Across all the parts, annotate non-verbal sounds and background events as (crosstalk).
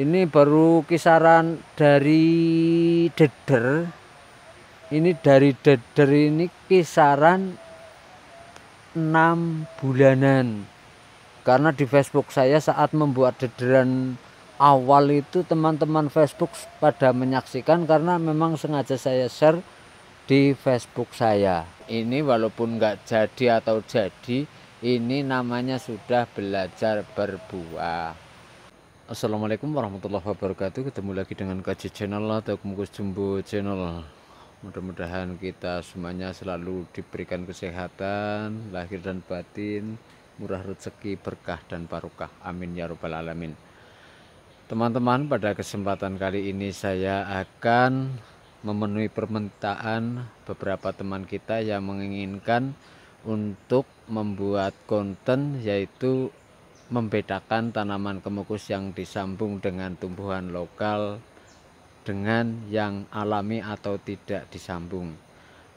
ini baru kisaran dari deder ini dari deder ini kisaran 6 bulanan karena di Facebook saya saat membuat dederan awal itu teman-teman Facebook pada menyaksikan karena memang sengaja saya share di Facebook saya ini walaupun nggak jadi atau jadi ini namanya sudah belajar berbuah Assalamualaikum warahmatullahi wabarakatuh Ketemu lagi dengan KJ Channel atau Kumukus Jumbo Channel Mudah-mudahan kita semuanya selalu diberikan kesehatan Lahir dan batin Murah rezeki, berkah dan barokah Amin ya robbal alamin Teman-teman pada kesempatan kali ini saya akan memenuhi permintaan beberapa teman kita yang menginginkan untuk membuat konten yaitu membedakan tanaman kemukus yang disambung dengan tumbuhan lokal dengan yang alami atau tidak disambung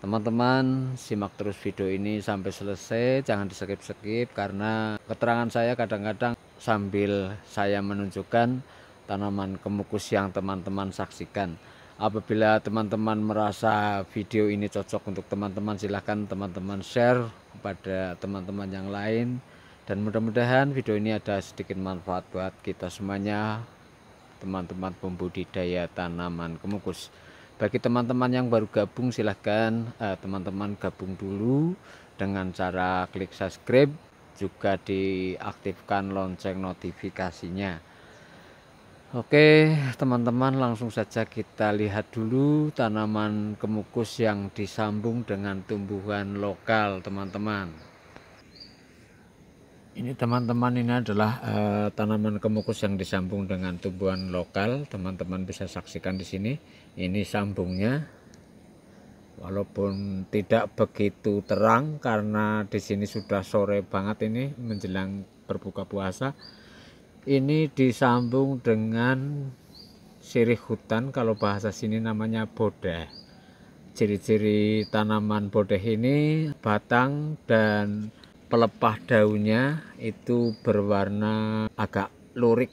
teman-teman simak terus video ini sampai selesai jangan di skip-skip karena keterangan saya kadang-kadang sambil saya menunjukkan tanaman kemukus yang teman-teman saksikan apabila teman-teman merasa video ini cocok untuk teman-teman silahkan teman-teman share kepada teman-teman yang lain dan mudah-mudahan video ini ada sedikit manfaat buat kita semuanya teman-teman pembudidaya tanaman kemukus bagi teman-teman yang baru gabung silahkan eh, teman-teman eh, gabung dulu dengan cara klik subscribe juga diaktifkan lonceng notifikasinya Oke teman-teman langsung saja kita lihat dulu tanaman kemukus yang disambung dengan tumbuhan lokal teman-teman ini teman-teman ini adalah uh, tanaman kemukus yang disambung dengan tumbuhan lokal teman-teman bisa saksikan di sini ini sambungnya walaupun tidak begitu terang karena di sini sudah sore banget ini menjelang berbuka puasa ini disambung dengan sirih hutan kalau bahasa sini namanya bodeh ciri-ciri tanaman bodeh ini batang dan pelepah daunnya itu berwarna agak lurik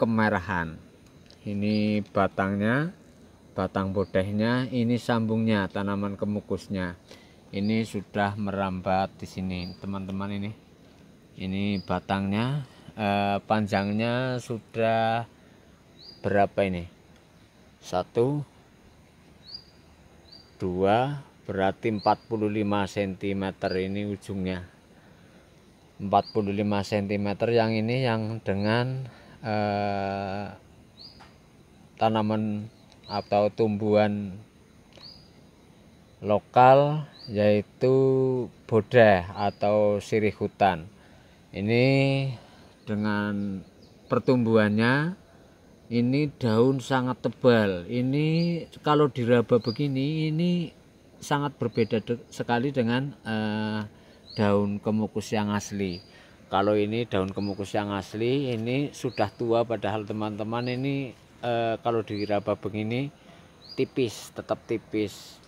kemerahan ini batangnya batang bodehnya ini sambungnya tanaman kemukusnya ini sudah merambat di sini teman-teman ini ini batangnya eh, panjangnya sudah berapa ini satu dua berarti 45 cm ini ujungnya 45 cm yang ini yang dengan eh, tanaman atau tumbuhan lokal yaitu bodeh atau sirih hutan ini dengan pertumbuhannya ini daun sangat tebal ini kalau diraba begini ini sangat berbeda sekali dengan eh, daun kemukus yang asli kalau ini daun kemukus yang asli ini sudah tua padahal teman-teman ini e, kalau diraba begini tipis tetap tipis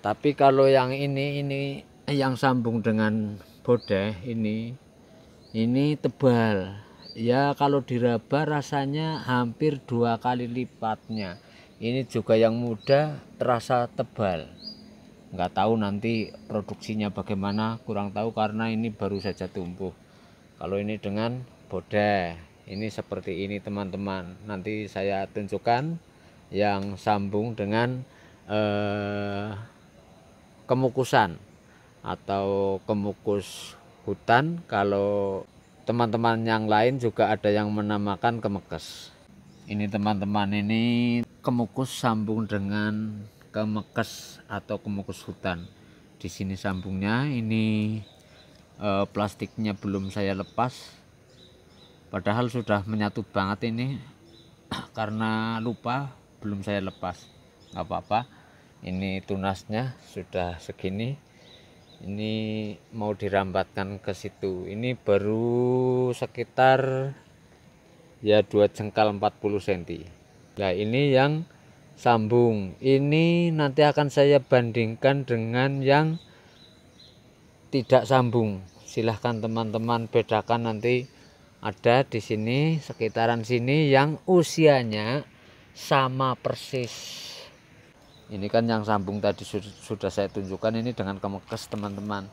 tapi kalau yang ini ini yang sambung dengan bodeh ini ini tebal ya kalau diraba rasanya hampir dua kali lipatnya ini juga yang muda terasa tebal nggak tahu nanti produksinya bagaimana kurang tahu karena ini baru saja tumbuh kalau ini dengan bodeh ini seperti ini teman-teman nanti saya tunjukkan yang sambung dengan eh, kemukusan atau kemukus hutan kalau teman-teman yang lain juga ada yang menamakan kemekes ini teman-teman ini kemukus sambung dengan ke Mekes atau ke Mekes hutan di sini sambungnya ini e, plastiknya belum saya lepas padahal sudah menyatu banget ini (clears throat) karena lupa belum saya lepas nggak apa-apa ini tunasnya sudah segini ini mau dirambatkan ke situ ini baru sekitar ya dua jengkal 40 cm nah ini yang sambung ini nanti akan saya bandingkan dengan yang tidak sambung silahkan teman-teman bedakan nanti ada di sini sekitaran sini yang usianya sama persis ini kan yang sambung tadi sudah saya tunjukkan ini dengan kemekes teman-teman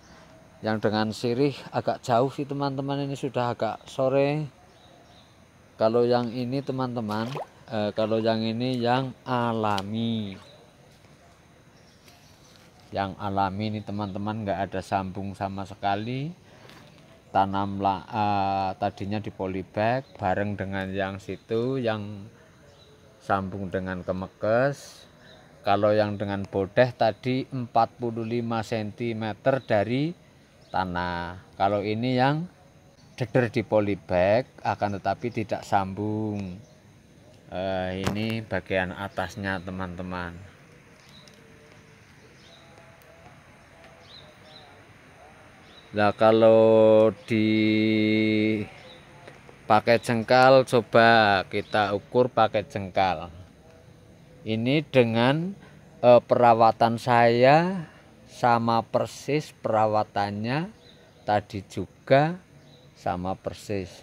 yang dengan sirih agak jauh sih teman-teman ini sudah agak sore kalau yang ini teman-teman eh, kalau yang ini yang alami yang alami ini teman-teman nggak ada sambung sama sekali Tanamlah eh, tadinya di polybag bareng dengan yang situ yang sambung dengan kemekes kalau yang dengan bodeh tadi 45 cm dari tanah kalau ini yang deder di polybag akan tetapi tidak sambung uh, ini bagian atasnya teman-teman Nah kalau di pakai jengkal coba kita ukur pakai jengkal ini dengan uh, perawatan saya sama persis perawatannya tadi juga sama persis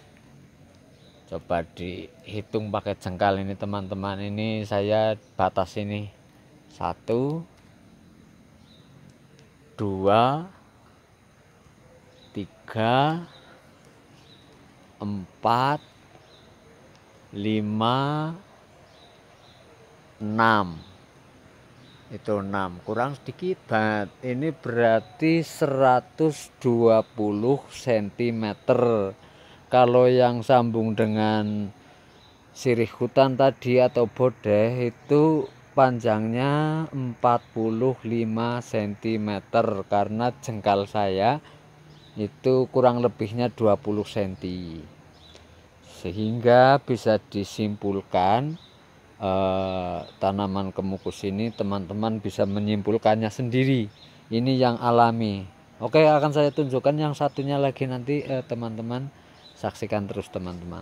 coba dihitung pakai jengkal ini teman-teman ini saya batas ini satu dua tiga empat lima enam itu enam kurang sedikit banget ini berarti 120 cm kalau yang sambung dengan sirih hutan tadi atau bodeh itu panjangnya 45 cm karena jengkal saya itu kurang lebihnya 20 cm sehingga bisa disimpulkan eh, tanaman kemukus ini teman-teman bisa menyimpulkannya sendiri ini yang alami Oke akan saya tunjukkan yang satunya lagi nanti eh, teman-teman eh, teman -teman saksikan terus teman-teman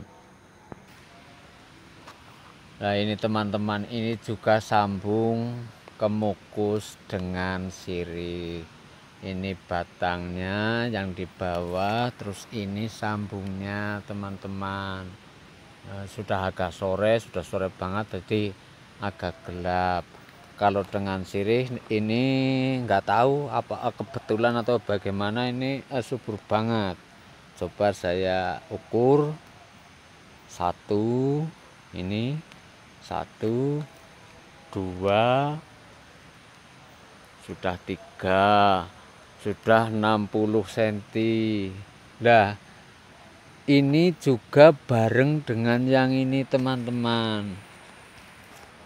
nah ini teman-teman ini juga sambung kemukus dengan sirih ini batangnya yang di bawah terus ini sambungnya teman-teman eh, sudah agak sore sudah sore banget jadi agak gelap kalau dengan sirih ini nggak tahu apa eh, kebetulan atau bagaimana ini eh, subur banget coba saya ukur satu ini satu dua sudah tiga sudah 60 cm nah ini juga bareng dengan yang ini teman-teman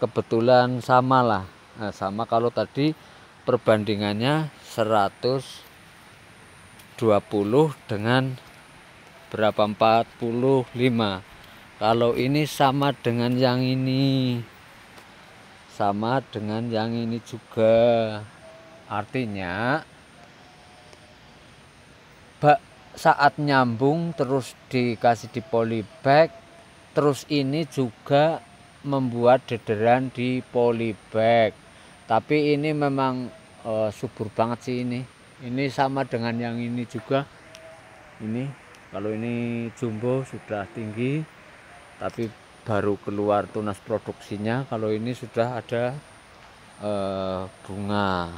kebetulan samalah nah, sama kalau tadi perbandingannya 120 dengan berapa 45 kalau ini sama dengan yang ini sama dengan yang ini juga artinya bak saat nyambung terus dikasih di polybag terus ini juga membuat dederan di polybag tapi ini memang uh, subur banget sih ini ini sama dengan yang ini juga ini kalau ini jumbo sudah tinggi tapi baru keluar tunas produksinya kalau ini sudah ada e, bunga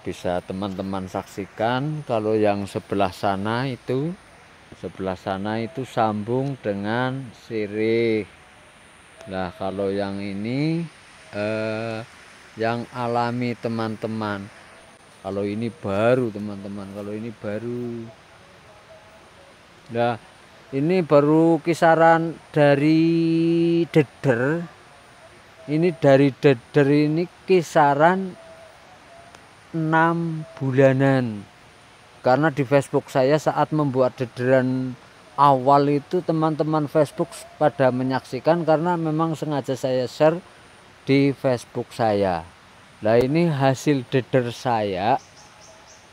bisa teman-teman saksikan kalau yang sebelah sana itu sebelah sana itu sambung dengan sirih nah kalau yang ini eh, yang alami teman-teman kalau ini baru teman-teman kalau ini baru nah ini baru kisaran dari deder ini dari deder ini kisaran 6 bulanan karena di Facebook saya saat membuat dederan awal itu teman-teman Facebook pada menyaksikan karena memang sengaja saya share di Facebook saya Nah ini hasil deder saya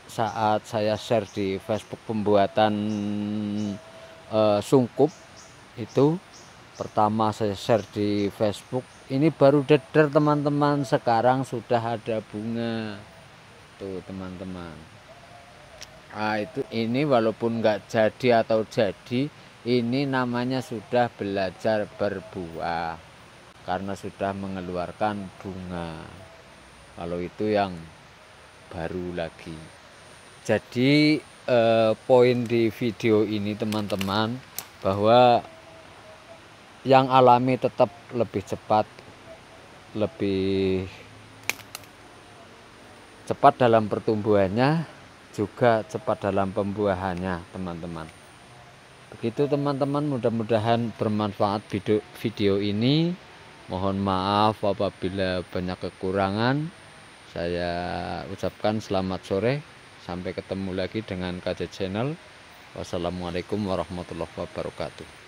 saat saya share di Facebook pembuatan e, sungkup itu pertama saya share di Facebook ini baru deder teman-teman sekarang sudah ada bunga tuh teman-teman ah itu ini walaupun nggak jadi atau jadi ini namanya sudah belajar berbuah karena sudah mengeluarkan bunga kalau itu yang baru lagi jadi eh, poin di video ini teman-teman bahwa yang alami tetap lebih cepat lebih cepat dalam pertumbuhannya juga cepat dalam pembuahannya teman-teman begitu teman-teman mudah-mudahan bermanfaat video, video ini mohon maaf apabila banyak kekurangan saya ucapkan selamat sore. Sampai ketemu lagi dengan KJ Channel. Wassalamualaikum warahmatullahi wabarakatuh.